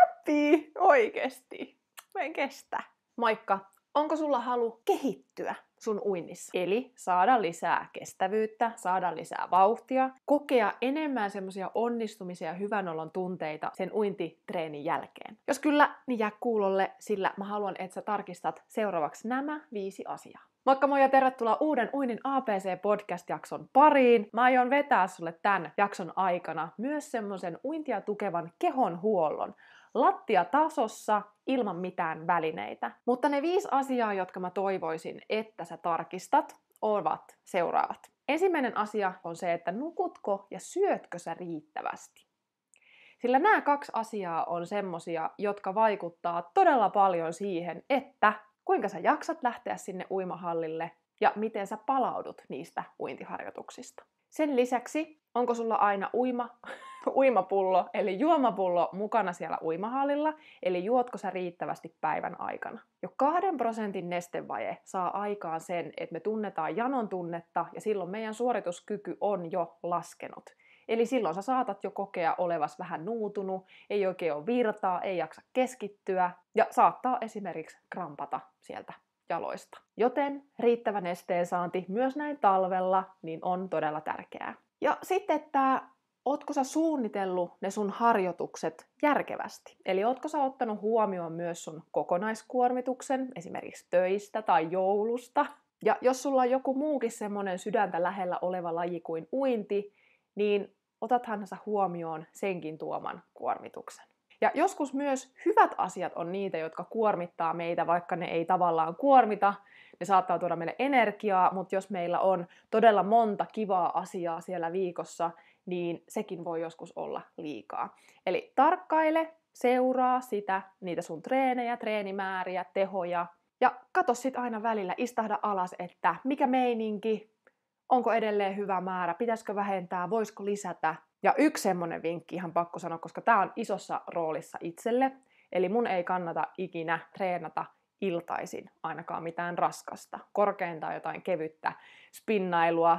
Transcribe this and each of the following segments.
happy oikeesti. Mä en kestä. Moikka! Onko sulla halu kehittyä sun uinnissa? Eli saada lisää kestävyyttä, saada lisää vauhtia, kokea enemmän semmoisia onnistumisia ja hyvän olon tunteita sen uintitreenin jälkeen. Jos kyllä, niin jää kuulolle, sillä mä haluan, että sä tarkistat seuraavaksi nämä viisi asiaa. Moikka moi ja tervetuloa uuden Uinin APC-podcast-jakson pariin. Mä aion vetää sulle tämän jakson aikana myös semmoisen uintia tukevan kehon huollon lattiatasossa ilman mitään välineitä. Mutta ne viisi asiaa, jotka mä toivoisin, että sä tarkistat, ovat seuraavat. Ensimmäinen asia on se, että nukutko ja syötkö sä riittävästi. Sillä nämä kaksi asiaa on semmosia, jotka vaikuttaa todella paljon siihen, että kuinka sä jaksat lähteä sinne uimahallille ja miten sä palaudut niistä uintiharjoituksista. Sen lisäksi onko sulla aina uima, uimapullo, eli juomapullo mukana siellä uimahallilla, eli juotko sä riittävästi päivän aikana. Jo kahden prosentin nestevaje saa aikaan sen, että me tunnetaan janon tunnetta ja silloin meidän suorituskyky on jo laskenut. Eli silloin sä saatat jo kokea olevas vähän nuutunut, ei oikein ole virtaa, ei jaksa keskittyä ja saattaa esimerkiksi krampata sieltä jaloista. Joten riittävä nesteen saanti myös näin talvella niin on todella tärkeää. Ja sitten, että ootko sä suunnitellut ne sun harjoitukset järkevästi? Eli ootko sä ottanut huomioon myös sun kokonaiskuormituksen, esimerkiksi töistä tai joulusta? Ja jos sulla on joku muukin semmoinen sydäntä lähellä oleva laji kuin uinti, niin otathan sä huomioon senkin tuoman kuormituksen. Ja joskus myös hyvät asiat on niitä, jotka kuormittaa meitä, vaikka ne ei tavallaan kuormita. Ne saattaa tuoda meille energiaa, mutta jos meillä on todella monta kivaa asiaa siellä viikossa, niin sekin voi joskus olla liikaa. Eli tarkkaile, seuraa sitä, niitä sun treenejä, treenimääriä, tehoja. Ja katso sit aina välillä, istahda alas, että mikä meininki, onko edelleen hyvä määrä, pitäisikö vähentää, voisiko lisätä – ja yksi semmoinen vinkki ihan pakko sanoa, koska tämä on isossa roolissa itselle, eli mun ei kannata ikinä treenata iltaisin ainakaan mitään raskasta, korkeintaan jotain kevyttä spinnailua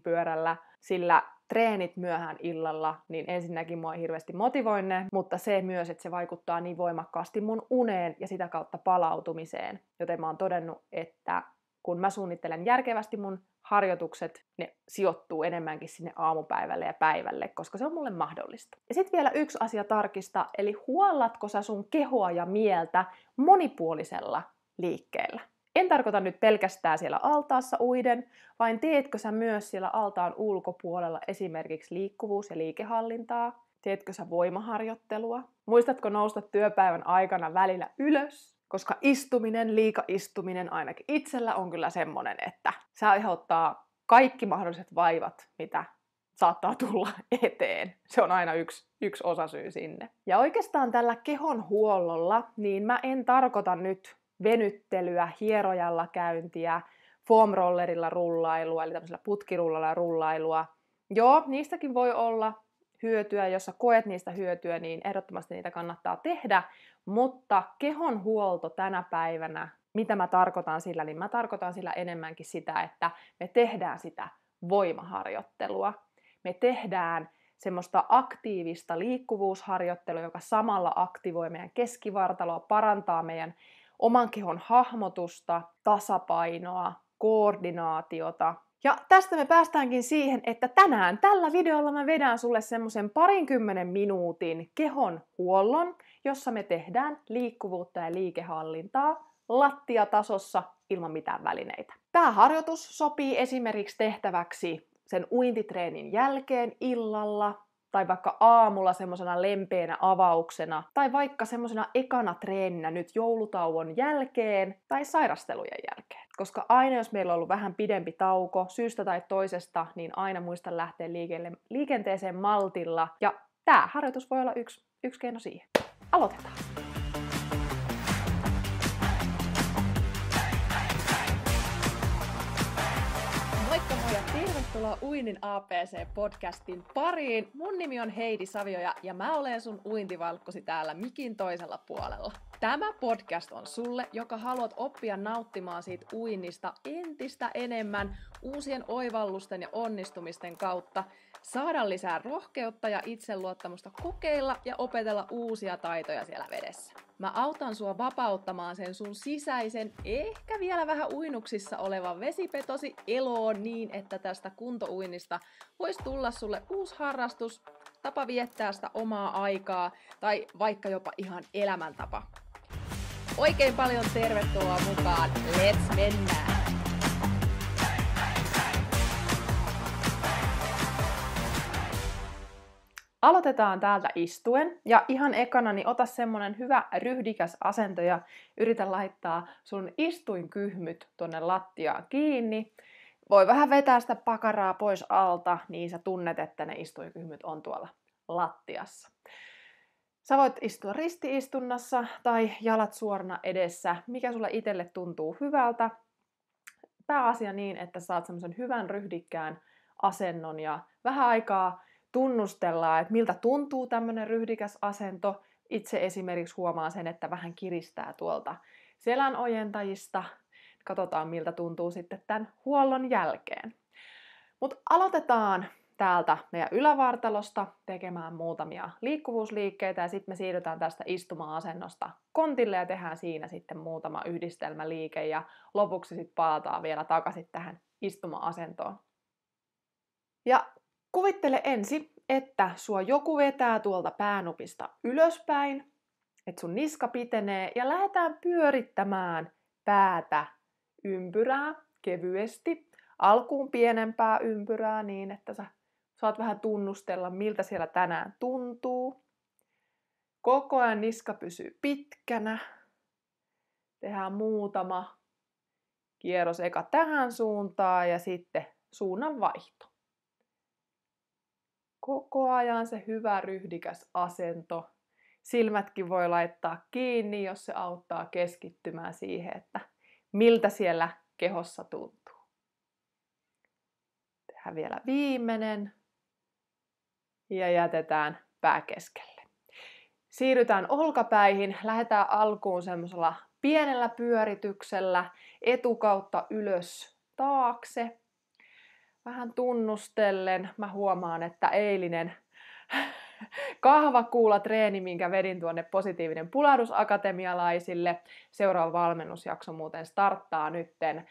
pyörällä, sillä treenit myöhään illalla, niin ensinnäkin mua ei hirveästi motivoi ne, mutta se myös, että se vaikuttaa niin voimakkaasti mun uneen ja sitä kautta palautumiseen. Joten mä oon todennut, että kun mä suunnittelen järkevästi mun harjoitukset, ne sijoittuu enemmänkin sinne aamupäivälle ja päivälle, koska se on mulle mahdollista. Ja sitten vielä yksi asia tarkista, eli huollatko sä sun kehoa ja mieltä monipuolisella liikkeellä? En tarkoita nyt pelkästään siellä altaassa uiden, vaan teetkö sä myös siellä altaan ulkopuolella esimerkiksi liikkuvuus- ja liikehallintaa? Teetkö sä voimaharjoittelua? Muistatko nousta työpäivän aikana välillä ylös koska istuminen, liika istuminen ainakin itsellä on kyllä semmoinen, että se aiheuttaa kaikki mahdolliset vaivat, mitä saattaa tulla eteen. Se on aina yksi, yksi syy sinne. Ja oikeastaan tällä kehon huollolla, niin mä en tarkoita nyt venyttelyä, hierojalla käyntiä, foamrollerilla rullailua, eli tämmöisellä putkirullalla rullailua. Joo, niistäkin voi olla, hyötyä, jos sä koet niistä hyötyä, niin ehdottomasti niitä kannattaa tehdä. Mutta kehon huolto tänä päivänä, mitä mä tarkoitan sillä, niin mä tarkoitan sillä enemmänkin sitä, että me tehdään sitä voimaharjoittelua. Me tehdään semmoista aktiivista liikkuvuusharjoittelua, joka samalla aktivoi meidän keskivartaloa, parantaa meidän oman kehon hahmotusta, tasapainoa, koordinaatiota, ja tästä me päästäänkin siihen, että tänään tällä videolla mä vedän sulle semmoisen parinkymmenen minuutin kehon huollon, jossa me tehdään liikkuvuutta ja liikehallintaa lattiatasossa ilman mitään välineitä. Tämä harjoitus sopii esimerkiksi tehtäväksi sen uintitreenin jälkeen illalla tai vaikka aamulla semmoisena lempeänä avauksena, tai vaikka semmoisena ekana treeninä nyt joulutauon jälkeen tai sairastelujen jälkeen koska aina jos meillä on ollut vähän pidempi tauko syystä tai toisesta, niin aina muista lähteä liikelle, liikenteeseen maltilla. Ja tämä harjoitus voi olla yksi, yksi keino siihen. Aloitetaan! Tervetuloa Uinin APC-podcastin pariin. Mun nimi on Heidi Savioja ja mä olen sun uintivalkkosi täällä mikin toisella puolella. Tämä podcast on sulle, joka haluat oppia nauttimaan siitä uinnista entistä enemmän uusien oivallusten ja onnistumisten kautta saada lisää rohkeutta ja itseluottamusta kokeilla ja opetella uusia taitoja siellä vedessä. Mä autan sua vapauttamaan sen sun sisäisen, ehkä vielä vähän uinuksissa olevan vesipetosi eloon niin, että tästä kuntouinnista voisi tulla sulle uusi harrastus, tapa viettää sitä omaa aikaa tai vaikka jopa ihan elämäntapa. Oikein paljon tervetuloa mukaan, let's mennään! Aloitetaan täältä istuen ja ihan ekana niin ota semmonen hyvä ryhdikäs asento ja yritä laittaa sun istuinkyhmyt tonne lattiaan kiinni. Voi vähän vetää sitä pakaraa pois alta, niin sä tunnet, että ne istuinkyhmyt on tuolla lattiassa. Sä voit istua ristiistunnassa tai jalat suorana edessä, mikä sulle itselle tuntuu hyvältä. Pääasia niin, että saat semmoisen hyvän ryhdikkään asennon ja vähän aikaa tunnustellaan, että miltä tuntuu tämmöinen ryhdikäs asento. Itse esimerkiksi huomaan sen, että vähän kiristää tuolta selän ojentajista. Katsotaan, miltä tuntuu sitten tämän huollon jälkeen. Mutta aloitetaan täältä meidän ylävartalosta tekemään muutamia liikkuvuusliikkeitä ja sitten me siirrytään tästä istuma-asennosta kontille ja tehdään siinä sitten muutama yhdistelmäliike ja lopuksi sitten palataan vielä takaisin tähän istuma-asentoon. Ja Kuvittele ensi, että sua joku vetää tuolta päänupista ylöspäin, että sun niska pitenee ja lähdetään pyörittämään päätä ympyrää kevyesti. Alkuun pienempää ympyrää niin, että sä saat vähän tunnustella, miltä siellä tänään tuntuu. Koko ajan niska pysyy pitkänä. Tehdään muutama kierros eka tähän suuntaan ja sitten suunnan vaihto koko ajan se hyvä ryhdikäs asento. Silmätkin voi laittaa kiinni, jos se auttaa keskittymään siihen, että miltä siellä kehossa tuntuu. Tehdään vielä viimeinen ja jätetään pää keskelle. Siirrytään olkapäihin, lähdetään alkuun semmoisella pienellä pyörityksellä etukautta ylös taakse vähän tunnustellen mä huomaan, että eilinen kahvakuula treeni, minkä vedin tuonne positiivinen pulahdus akatemialaisille. Seuraava valmennusjakso muuten starttaa nytten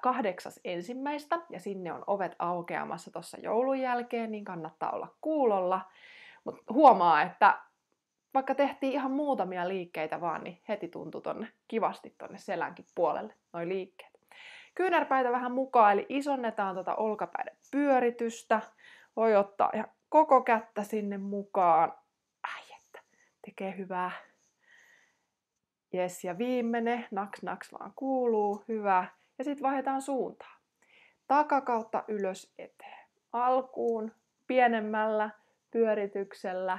kahdeksas ensimmäistä ja sinne on ovet aukeamassa tuossa joulun jälkeen, niin kannattaa olla kuulolla. mut huomaa, että vaikka tehtiin ihan muutamia liikkeitä vaan, niin heti tuntui tonne kivasti tonne selänkin puolelle noi liikkeet. Kyynärpäitä vähän mukaan, eli isonnetaan tuota olkapäiden pyöritystä. Voi ottaa ihan koko kättä sinne mukaan. Ai että, tekee hyvää. Jes, ja viimeinen, naks naks vaan kuuluu, hyvä. Ja sitten vaihdetaan suuntaa. Takakautta ylös eteen. Alkuun pienemmällä pyörityksellä.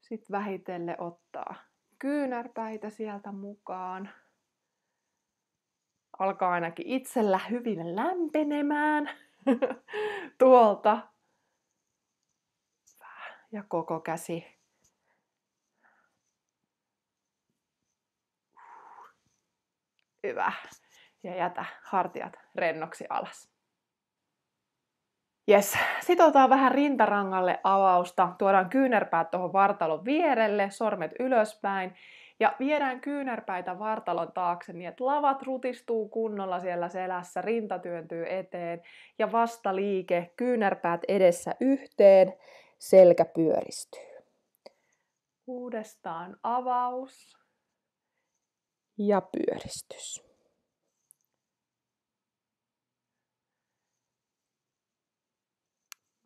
Sitten vähitellen ottaa kyynärpäitä sieltä mukaan alkaa ainakin itsellä hyvin lämpenemään tuolta. Ja koko käsi Hyvä. Ja jätä hartiat rennoksi alas. Jes, sitotaan vähän rintarangalle avausta, tuodaan kyynärpäät tuohon vartalon vierelle, sormet ylöspäin ja viedään kyynärpäitä vartalon taakse niin, että lavat rutistuu kunnolla siellä selässä, rinta työntyy eteen ja vasta liike, kyynärpäät edessä yhteen, selkä pyöristyy. Uudestaan avaus ja pyöristys.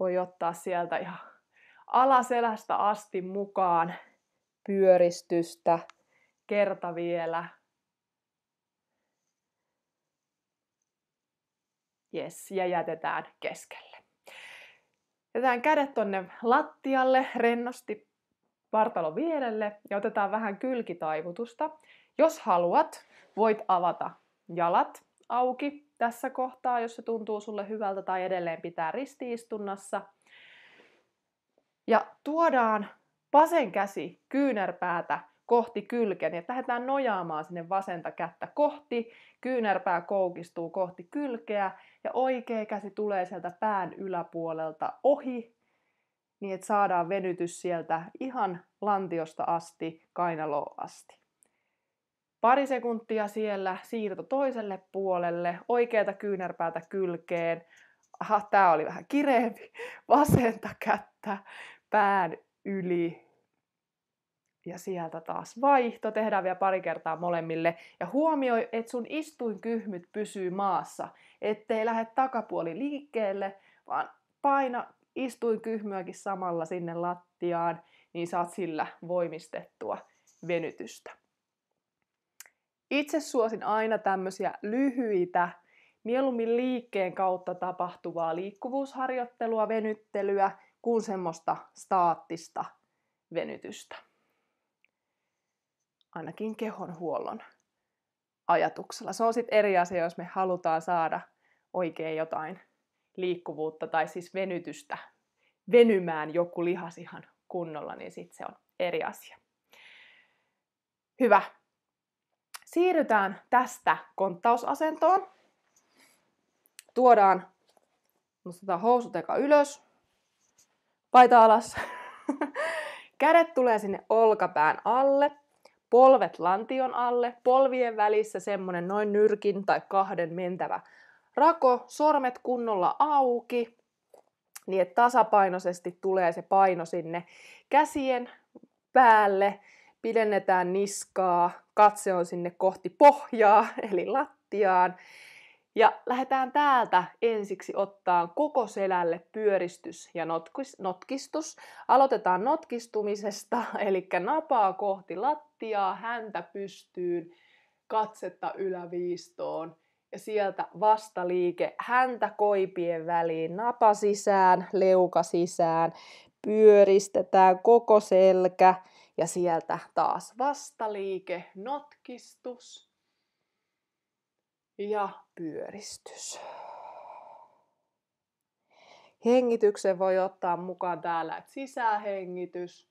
Voi ottaa sieltä ihan alaselästä asti mukaan pyöristystä kerta vielä. Yes, ja jätetään keskelle. Jätetään kädet tonne lattialle rennosti vartalon vierelle ja otetaan vähän kylkitaivutusta. Jos haluat, voit avata jalat auki tässä kohtaa, jos se tuntuu sulle hyvältä tai edelleen pitää ristiistunnassa. Ja tuodaan vasen käsi kyynärpäätä kohti kylkeä, niin että lähdetään nojaamaan sinne vasenta kättä kohti, kyynärpää koukistuu kohti kylkeä ja oikea käsi tulee sieltä pään yläpuolelta ohi, niin että saadaan venytys sieltä ihan lantiosta asti, kainaloon asti. Pari sekuntia siellä, siirto toiselle puolelle, oikeata kyynärpäätä kylkeen. Aha, tämä oli vähän kireempi. Vasenta kättä pään yli ja sieltä taas vaihto. Tehdään vielä pari kertaa molemmille. Ja huomioi, että sun istuinkyhmyt pysyy maassa, ettei lähde takapuoli liikkeelle, vaan paina istuinkyhmyäkin samalla sinne lattiaan, niin saat sillä voimistettua venytystä. Itse suosin aina tämmöisiä lyhyitä, mieluummin liikkeen kautta tapahtuvaa liikkuvuusharjoittelua, venyttelyä, kuin semmoista staattista venytystä ainakin kehon huollon ajatuksella. Se on sitten eri asia, jos me halutaan saada oikein jotain liikkuvuutta tai siis venytystä, venymään joku lihas ihan kunnolla, niin sitten se on eri asia. Hyvä. Siirrytään tästä konttausasentoon. Tuodaan, nostetaan housut eka ylös, paita alas. Kädet tulee sinne olkapään alle polvet lantion alle, polvien välissä semmoinen noin nyrkin tai kahden mentävä rako, sormet kunnolla auki, niin että tasapainoisesti tulee se paino sinne käsien päälle, pidennetään niskaa, katse on sinne kohti pohjaa, eli lattiaan, ja lähdetään täältä ensiksi ottaa koko selälle pyöristys ja notkistus. Aloitetaan notkistumisesta, eli napaa kohti lattiaa, häntä pystyyn, katsetta yläviistoon ja sieltä vastaliike, häntä koipien väliin, napa sisään, leuka sisään, pyöristetään koko selkä ja sieltä taas vastaliike, notkistus, ja pyöristys. Hengityksen voi ottaa mukaan täällä, että sisähengitys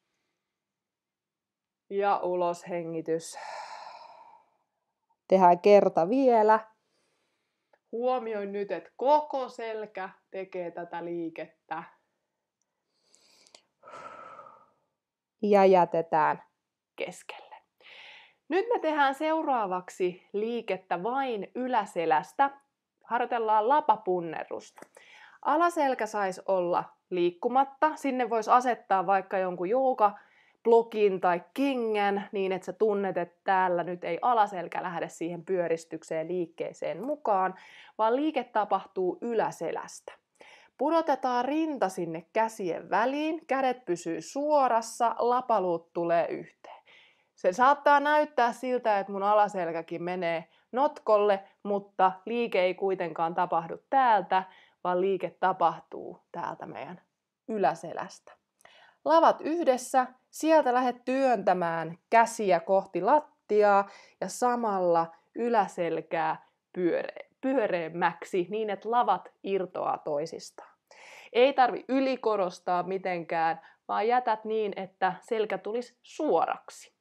ja uloshengitys. Tehdään kerta vielä. Huomioi nyt, että koko selkä tekee tätä liikettä. Ja jätetään keskelle. Nyt me tehdään seuraavaksi liikettä vain yläselästä. Harjoitellaan lapapunnerusta. Alaselkä saisi olla liikkumatta. Sinne voisi asettaa vaikka jonkun jooga blokin tai kengän niin, että sä tunnet, että täällä nyt ei alaselkä lähde siihen pyöristykseen liikkeeseen mukaan, vaan liike tapahtuu yläselästä. Pudotetaan rinta sinne käsien väliin, kädet pysyy suorassa, lapaluut tulee yhteen. Se saattaa näyttää siltä, että mun alaselkäkin menee notkolle, mutta liike ei kuitenkaan tapahdu täältä, vaan liike tapahtuu täältä meidän yläselästä. Lavat yhdessä, sieltä lähdet työntämään käsiä kohti lattiaa ja samalla yläselkää pyöre, pyöreämmäksi niin, että lavat irtoaa toisistaan. Ei tarvi ylikorostaa mitenkään, vaan jätät niin, että selkä tulisi suoraksi.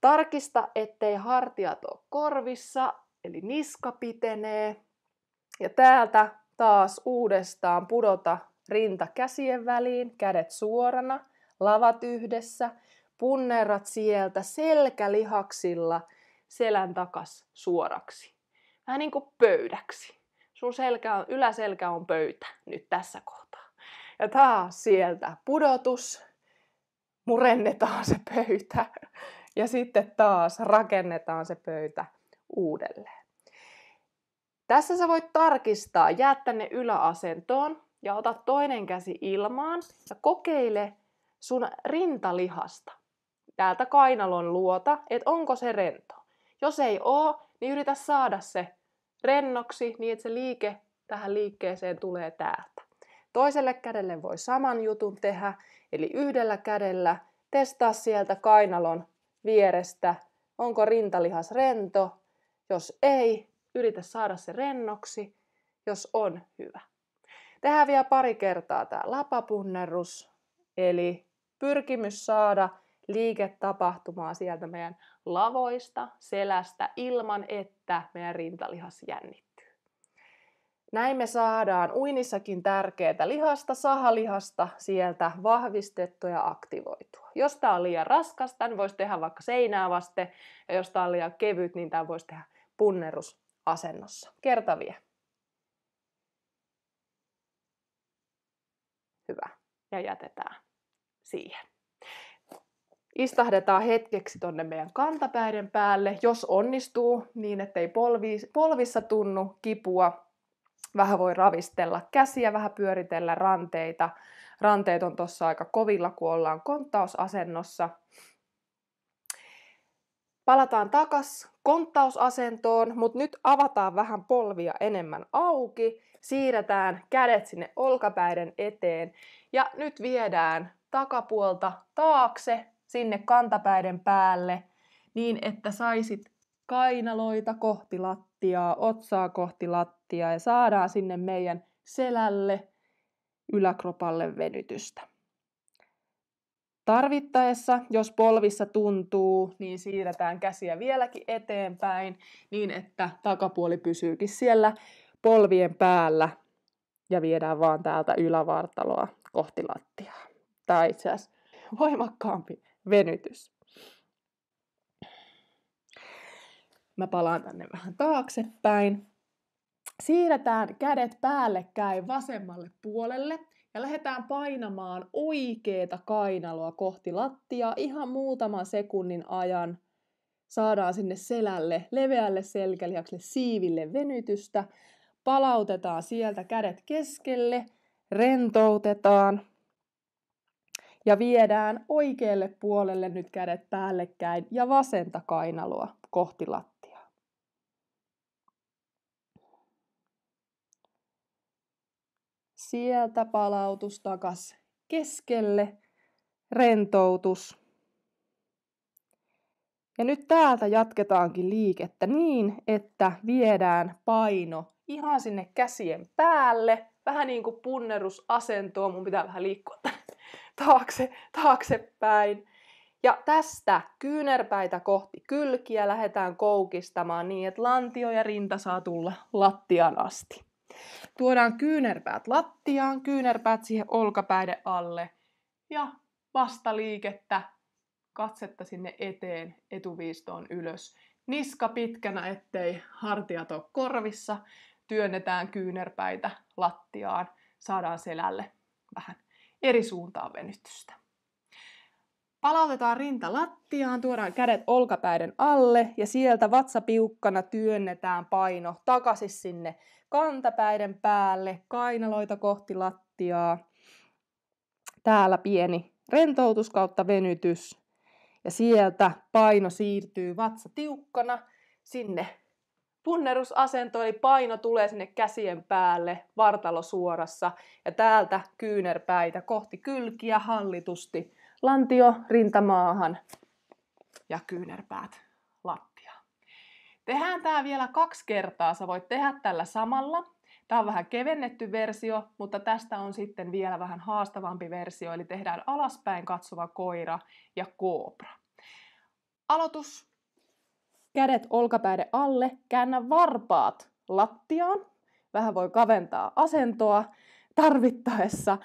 Tarkista, ettei hartiat ole korvissa, eli niska pitenee. Ja täältä taas uudestaan pudota rinta käsien väliin, kädet suorana, lavat yhdessä, punnerrat sieltä selkälihaksilla selän takas suoraksi. Vähän niin kuin pöydäksi. Sun selkä on, yläselkä on pöytä nyt tässä kohtaa. Ja taas sieltä pudotus, murennetaan se pöytä ja sitten taas rakennetaan se pöytä uudelleen. Tässä sä voit tarkistaa, jää tänne yläasentoon ja ota toinen käsi ilmaan ja kokeile sun rintalihasta. Täältä kainalon luota, että onko se rento. Jos ei oo, niin yritä saada se rennoksi niin, että se liike tähän liikkeeseen tulee täältä. Toiselle kädelle voi saman jutun tehdä, eli yhdellä kädellä testaa sieltä kainalon vierestä, onko rintalihas rento. Jos ei, yritä saada se rennoksi. Jos on, hyvä. Tehdään vielä pari kertaa tämä lapapunnerus, eli pyrkimys saada liike tapahtumaan sieltä meidän lavoista, selästä ilman, että meidän rintalihas jännittää. Näin me saadaan uinissakin tärkeää lihasta, sahalihasta sieltä vahvistettua ja aktivoitua. Jos tämä on liian raskas, tämän voisi tehdä vaikka seinää vasten, ja jos tämä on liian kevyt, niin tämä voisi tehdä punnerusasennossa. Kertavia. Hyvä. Ja jätetään siihen. Istahdetaan hetkeksi tuonne meidän kantapäiden päälle, jos onnistuu, niin ettei polvissa tunnu kipua Vähän voi ravistella käsiä, vähän pyöritellä ranteita. Ranteet on tuossa aika kovilla, kun ollaan konttausasennossa. Palataan takas konttausasentoon, mutta nyt avataan vähän polvia enemmän auki. Siirretään kädet sinne olkapäiden eteen ja nyt viedään takapuolta taakse sinne kantapäiden päälle niin, että saisit kainaloita kohti lattiaa, otsaa kohti lattiaa ja saadaan sinne meidän selälle yläkropalle venytystä. Tarvittaessa, jos polvissa tuntuu, niin siirretään käsiä vieläkin eteenpäin niin, että takapuoli pysyykin siellä polvien päällä ja viedään vaan täältä ylävartaloa kohti lattiaa. Tämä on itse asiassa voimakkaampi venytys. Mä palaan tänne vähän taaksepäin. Siirretään kädet päällekkäin vasemmalle puolelle ja lähdetään painamaan oikeeta kainaloa kohti lattiaa ihan muutaman sekunnin ajan. Saadaan sinne selälle, leveälle selkälihakselle, siiville venytystä. Palautetaan sieltä kädet keskelle, rentoutetaan ja viedään oikealle puolelle nyt kädet päällekkäin ja vasenta kainaloa kohti lattiaa. Sieltä palautus takas keskelle, rentoutus. Ja nyt täältä jatketaankin liikettä niin, että viedään paino ihan sinne käsien päälle. Vähän niin kuin punnerusasentoa, mun pitää vähän liikkua tänne taakse, taaksepäin. Ja tästä kyynärpäitä kohti kylkiä lähdetään koukistamaan niin, että lantio ja rinta saa tulla lattian asti. Tuodaan kyynärpäät lattiaan, kyynärpäät siihen olkapäiden alle ja vastaliikettä, katsetta sinne eteen, etuviistoon ylös. Niska pitkänä, ettei hartiat ole korvissa. Työnnetään kyynärpäitä lattiaan, saadaan selälle vähän eri suuntaan venytystä. Palautetaan rinta lattiaan, tuodaan kädet olkapäiden alle ja sieltä vatsapiukkana työnnetään paino takaisin sinne kantapäiden päälle, kainaloita kohti lattiaa. Täällä pieni rentoutus kautta venytys. Ja sieltä paino siirtyy vatsa tiukkana sinne punnerusasento, eli paino tulee sinne käsien päälle, vartalo suorassa. Ja täältä kyynärpäitä kohti kylkiä hallitusti. Lantio rintamaahan ja kyynärpäät Tehdään tämä vielä kaksi kertaa, sä voit tehdä tällä samalla. Tämä on vähän kevennetty versio, mutta tästä on sitten vielä vähän haastavampi versio, eli tehdään alaspäin katsova koira ja koopra. Aloitus. Kädet olkapäiden alle, käännä varpaat lattiaan. Vähän voi kaventaa asentoa tarvittaessa.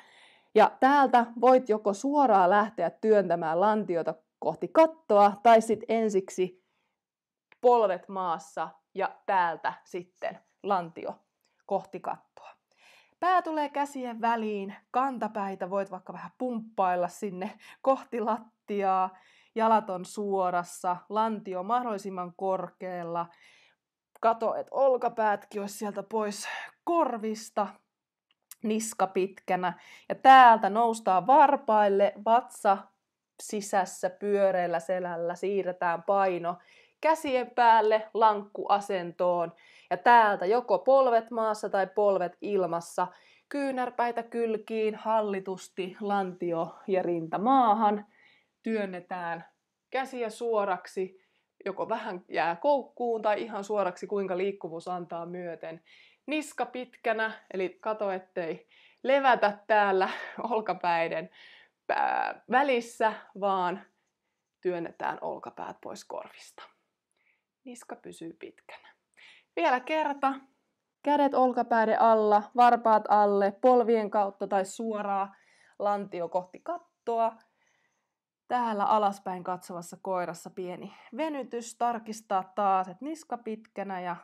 Ja täältä voit joko suoraan lähteä työntämään lantiota kohti kattoa tai sitten ensiksi polvet maassa ja päältä sitten lantio kohti kattoa. Pää tulee käsien väliin, kantapäitä voit vaikka vähän pumppailla sinne kohti lattiaa, jalat on suorassa, lantio mahdollisimman korkealla, kato, että olkapäätkin olisi sieltä pois korvista, niska pitkänä. Ja täältä noustaan varpaille, vatsa sisässä pyöreällä selällä, siirretään paino käsien päälle lankkuasentoon ja täältä joko polvet maassa tai polvet ilmassa, kyynärpäitä kylkiin hallitusti, lantio ja rinta maahan, työnnetään käsiä suoraksi, joko vähän jää koukkuun tai ihan suoraksi kuinka liikkuvuus antaa myöten. Niska pitkänä, eli kato ettei levätä täällä olkapäiden välissä, vaan työnnetään olkapäät pois korvista. Niska pysyy pitkänä. Vielä kerta. Kädet olkapäiden alla, varpaat alle, polvien kautta tai suoraa lantio kohti kattoa. Täällä alaspäin katsovassa koirassa pieni venytys tarkistaa taas, että niska pitkänä ja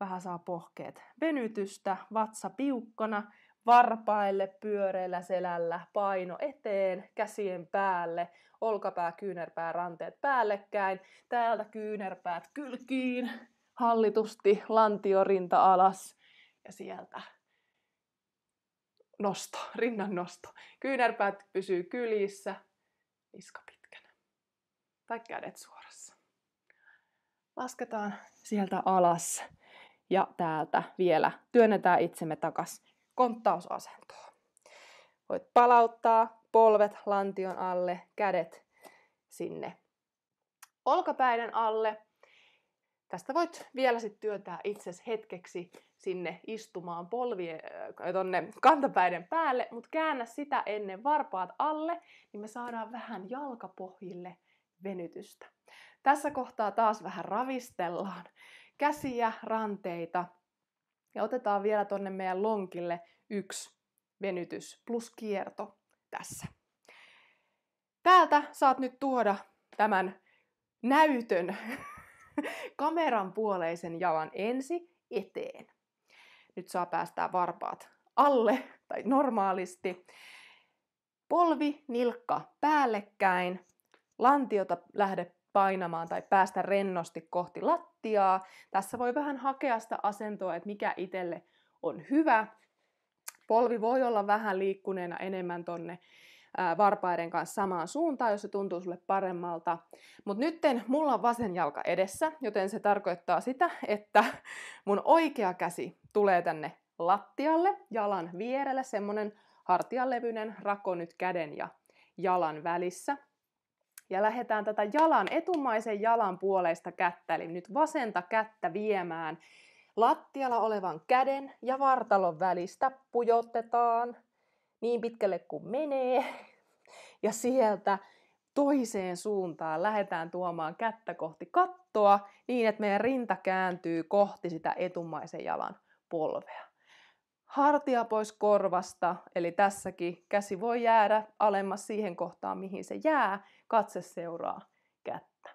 vähän saa pohkeet venytystä, vatsa piukkana varpaille, pyöreällä selällä, paino eteen, käsien päälle, olkapää, kyynärpää, ranteet päällekkäin. Täältä kyynärpäät kylkiin, hallitusti, lantiorinta alas ja sieltä nosto, rinnan nosto. Kyynärpäät pysyy kylissä, niska pitkänä tai kädet suorassa. Lasketaan sieltä alas ja täältä vielä työnnetään itsemme takas konttausasentoon. Voit palauttaa polvet lantion alle, kädet sinne olkapäiden alle. Tästä voit vielä sitten työntää itsesi hetkeksi sinne istumaan polvie, äh, tonne kantapäiden päälle, mutta käännä sitä ennen varpaat alle, niin me saadaan vähän jalkapohjille venytystä. Tässä kohtaa taas vähän ravistellaan käsiä, ranteita, ja otetaan vielä tonne meidän lonkille yksi venytys plus kierto tässä. Täältä saat nyt tuoda tämän näytön kameran puoleisen jalan ensi eteen. Nyt saa päästää varpaat alle tai normaalisti. Polvi, nilkka päällekkäin, lantiota lähde painamaan tai päästä rennosti kohti lattiaa. Tässä voi vähän hakea sitä asentoa, että mikä itselle on hyvä. Polvi voi olla vähän liikkuneena enemmän tonne varpaiden kanssa samaan suuntaan, jos se tuntuu sulle paremmalta. Mutta nyt mulla on vasen jalka edessä, joten se tarkoittaa sitä, että mun oikea käsi tulee tänne lattialle, jalan vierelle, semmonen hartialevyinen rako nyt käden ja jalan välissä. Ja lähdetään tätä jalan, etumaisen jalan puoleista kättä, eli nyt vasenta kättä viemään lattialla olevan käden ja vartalon välistä. Pujotetaan niin pitkälle kuin menee. Ja sieltä toiseen suuntaan lähdetään tuomaan kättä kohti kattoa niin, että meidän rinta kääntyy kohti sitä etumaisen jalan polvea. Hartia pois korvasta, eli tässäkin käsi voi jäädä alemmas siihen kohtaan, mihin se jää katse seuraa kättä.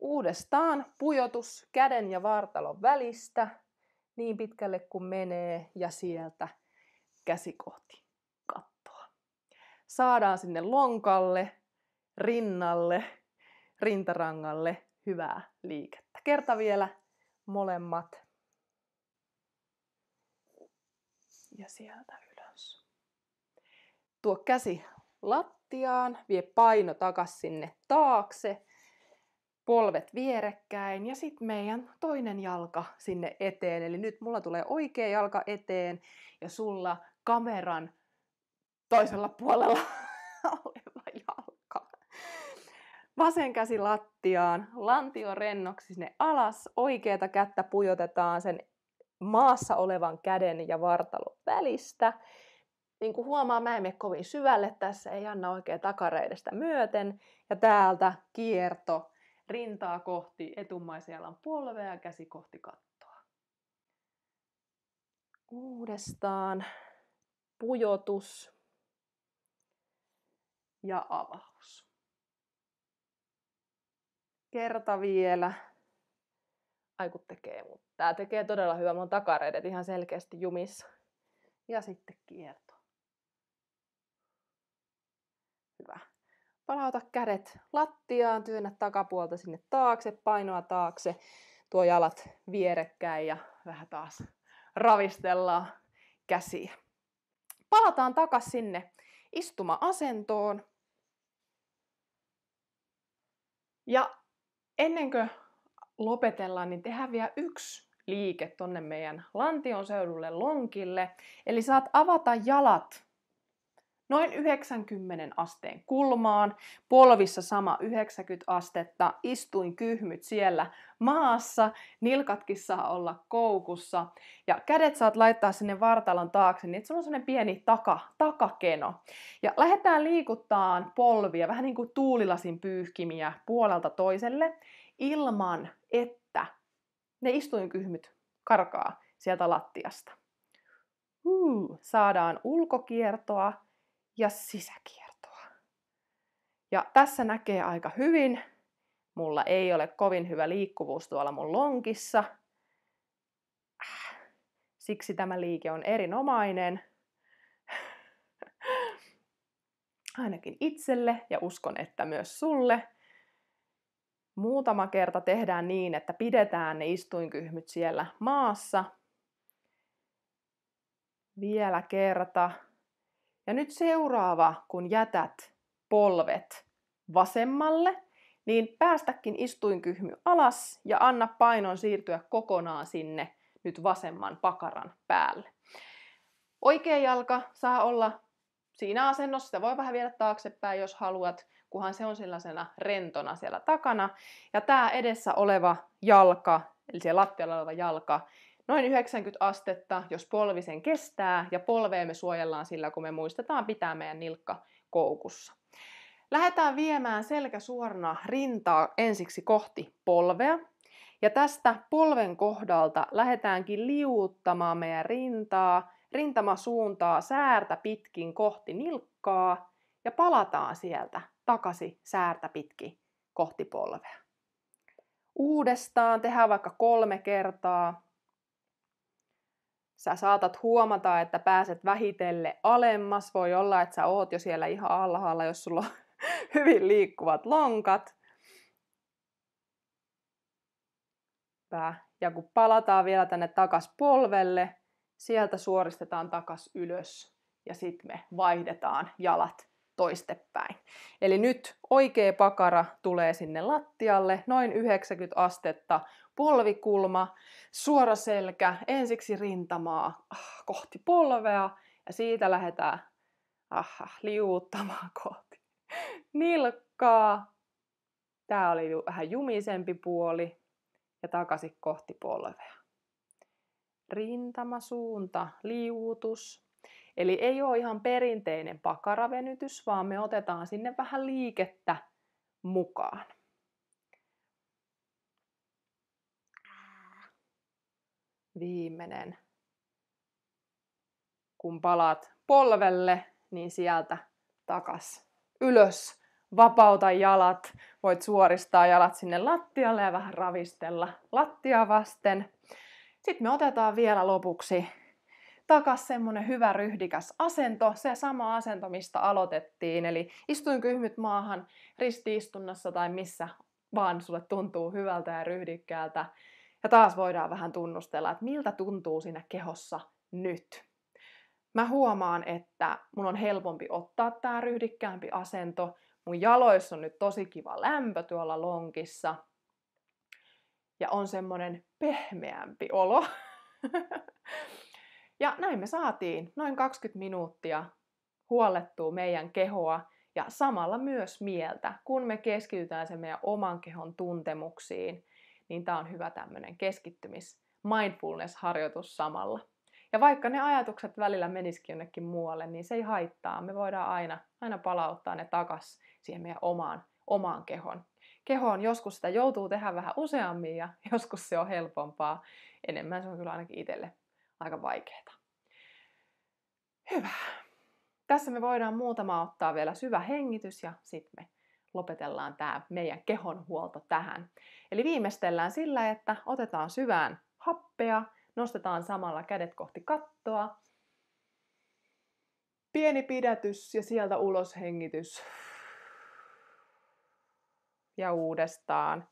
Uudestaan pujotus käden ja vartalon välistä niin pitkälle kuin menee ja sieltä käsi kohti kattoa. Saadaan sinne lonkalle, rinnalle, rintarangalle hyvää liikettä. Kerta vielä molemmat. Ja sieltä ylös. Tuo käsi lattia lattiaan, vie paino takas sinne taakse, polvet vierekkäin ja sitten meidän toinen jalka sinne eteen. Eli nyt mulla tulee oikea jalka eteen ja sulla kameran toisella puolella oleva jalka. Vasen käsi lattiaan, lantio rennoksi sinne alas, oikeata kättä pujotetaan sen maassa olevan käden ja vartalon välistä niin kuin huomaa, mä en mene kovin syvälle tässä, ei anna oikein takareidestä myöten. Ja täältä kierto rintaa kohti etumaisen polvea ja käsi kohti kattoa. Uudestaan pujotus ja avaus. Kerta vielä. Ai kun tekee, mutta tää tekee todella hyvää. Mun takareidet ihan selkeästi jumissa. Ja sitten kierto. palauta kädet lattiaan, työnnä takapuolta sinne taakse, painoa taakse, tuo jalat vierekkäin ja vähän taas ravistellaan käsiä. Palataan takaisin sinne istuma-asentoon. Ja ennen kuin lopetellaan, niin tehdään vielä yksi liike tonne meidän lantion seudulle lonkille. Eli saat avata jalat noin 90 asteen kulmaan, polvissa sama 90 astetta, istuin kyhmyt siellä maassa, nilkatkin saa olla koukussa ja kädet saat laittaa sinne vartalon taakse, niin se on sellainen pieni taka, takakeno. Ja lähdetään liikuttaan polvia, vähän niin kuin tuulilasin pyyhkimiä puolelta toiselle, ilman että ne istuinkyhmyt karkaa sieltä lattiasta. Uh, saadaan ulkokiertoa, ja sisäkiertoa. Ja tässä näkee aika hyvin. Mulla ei ole kovin hyvä liikkuvuus tuolla mun lonkissa. Siksi tämä liike on erinomainen. Ainakin itselle ja uskon, että myös sulle. Muutama kerta tehdään niin, että pidetään ne istuinkyhmyt siellä maassa. Vielä kerta. Ja nyt seuraava, kun jätät polvet vasemmalle, niin päästäkin istuinkyhmy alas ja anna painon siirtyä kokonaan sinne nyt vasemman pakaran päälle. Oikea jalka saa olla siinä asennossa, sitä voi vähän viedä taaksepäin, jos haluat, kunhan se on sellaisena rentona siellä takana. Ja tämä edessä oleva jalka, eli se lattialla oleva jalka, noin 90 astetta, jos polvi sen kestää, ja polvea me suojellaan sillä, kun me muistetaan pitää meidän nilkka koukussa. Lähdetään viemään selkä suorana rintaa ensiksi kohti polvea. Ja tästä polven kohdalta lähdetäänkin liuuttamaan meidän rintaa, rintama suuntaa säärtä pitkin kohti nilkkaa ja palataan sieltä takaisin säärtä pitkin kohti polvea. Uudestaan tehdään vaikka kolme kertaa. Sä saatat huomata, että pääset vähitelle alemmas. Voi olla, että sä oot jo siellä ihan alhaalla, jos sulla on hyvin liikkuvat lonkat. Ja kun palataan vielä tänne takas polvelle, sieltä suoristetaan takas ylös ja sitten me vaihdetaan jalat toistepäin. Eli nyt oikea pakara tulee sinne lattialle noin 90 astetta polvikulma, suora selkä, ensiksi rintamaa ah, kohti polvea ja siitä lähdetään ah, ah liuuttamaan kohti nilkkaa. Tämä oli vähän jumisempi puoli ja takaisin kohti polvea. Rintamasuunta, liuutus. Eli ei ole ihan perinteinen pakaravenytys, vaan me otetaan sinne vähän liikettä mukaan. viimeinen. Kun palaat polvelle, niin sieltä takas ylös. Vapauta jalat. Voit suoristaa jalat sinne lattialle ja vähän ravistella lattia vasten. Sitten me otetaan vielä lopuksi takas semmonen hyvä ryhdikäs asento, se sama asento, mistä aloitettiin. Eli istuin kyhmyt maahan ristiistunnassa tai missä vaan sulle tuntuu hyvältä ja ryhdikkäältä. Ja taas voidaan vähän tunnustella, että miltä tuntuu siinä kehossa nyt. Mä huomaan, että mun on helpompi ottaa tää ryhdikkäämpi asento. Mun jaloissa on nyt tosi kiva lämpö tuolla lonkissa. Ja on semmonen pehmeämpi olo. ja näin me saatiin noin 20 minuuttia huollettua meidän kehoa ja samalla myös mieltä, kun me keskitytään sen meidän oman kehon tuntemuksiin – niin tämä on hyvä tämmöinen keskittymis mindfulness-harjoitus samalla. Ja vaikka ne ajatukset välillä menisikin jonnekin muualle, niin se ei haittaa. Me voidaan aina, aina palauttaa ne takas siihen meidän omaan, omaan kehon. Kehoon joskus sitä joutuu tehdä vähän useammin ja joskus se on helpompaa. Enemmän se on kyllä ainakin itselle aika vaikeaa. Hyvä. Tässä me voidaan muutama ottaa vielä syvä hengitys ja sitten me lopetellaan tämä meidän kehon huolto tähän. Eli viimeistellään sillä, että otetaan syvään happea, nostetaan samalla kädet kohti kattoa, pieni pidätys ja sieltä ulos hengitys. Ja uudestaan.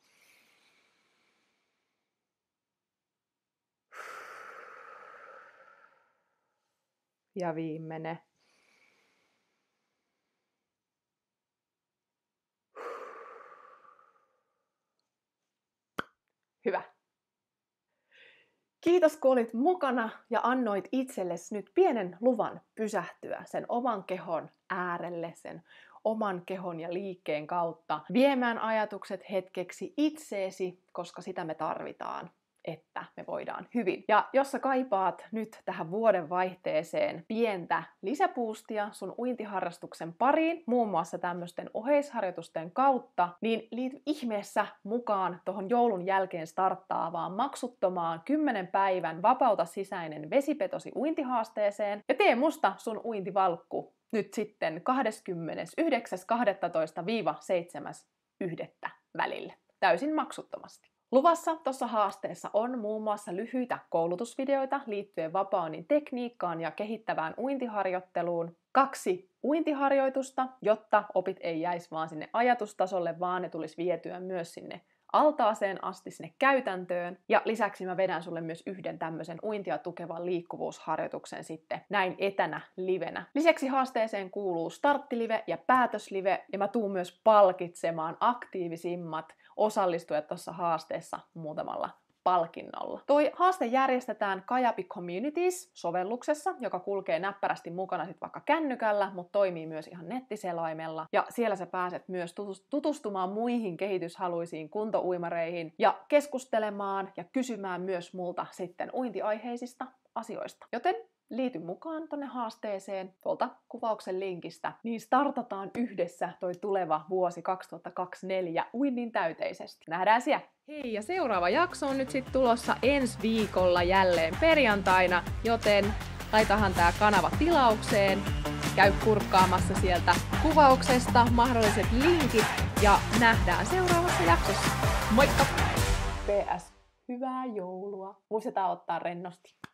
Ja viimeinen. Hyvä. Kiitos kun olit mukana ja annoit itsellesi nyt pienen luvan pysähtyä sen oman kehon äärelle, sen oman kehon ja liikkeen kautta viemään ajatukset hetkeksi itseesi, koska sitä me tarvitaan että me voidaan hyvin. Ja jos sä kaipaat nyt tähän vuoden vaihteeseen pientä lisäpuustia sun uintiharrastuksen pariin, muun muassa tämmöisten oheisharjoitusten kautta, niin liity ihmeessä mukaan tuohon joulun jälkeen starttaavaan maksuttomaan 10 päivän vapauta sisäinen vesipetosi uintihaasteeseen ja tee musta sun uintivalkku nyt sitten 29.12.-7.1. välille täysin maksuttomasti. Luvassa tuossa haasteessa on muun muassa lyhyitä koulutusvideoita liittyen vapaanin tekniikkaan ja kehittävään uintiharjoitteluun, kaksi uintiharjoitusta, jotta opit ei jäisi vaan sinne ajatustasolle, vaan ne tulisi vietyä myös sinne altaaseen asti sinne käytäntöön. Ja lisäksi mä vedän sulle myös yhden tämmöisen uintia tukevan liikkuvuusharjoituksen sitten näin etänä livenä. Lisäksi haasteeseen kuuluu starttilive ja päätöslive ja mä tuun myös palkitsemaan aktiivisimmat osallistuja tuossa haasteessa muutamalla palkinnolla. Toi haaste järjestetään Kajapi Communities sovelluksessa, joka kulkee näppärästi mukana sit vaikka kännykällä, mutta toimii myös ihan nettiselaimella. Ja siellä sä pääset myös tutustumaan muihin kehityshaluisiin kuntouimareihin ja keskustelemaan ja kysymään myös multa sitten uintiaiheisista asioista. Joten liity mukaan tonne haasteeseen tuolta kuvauksen linkistä, niin startataan yhdessä toi tuleva vuosi 2024 uinnin täyteisesti. Nähdään siellä! Hei ja seuraava jakso on nyt sitten tulossa ensi viikolla jälleen perjantaina, joten laitahan tämä kanava tilaukseen, käy kurkkaamassa sieltä kuvauksesta mahdolliset linkit ja nähdään seuraavassa jaksossa. Moikka! PS, hyvää joulua! Muistetaan ottaa rennosti.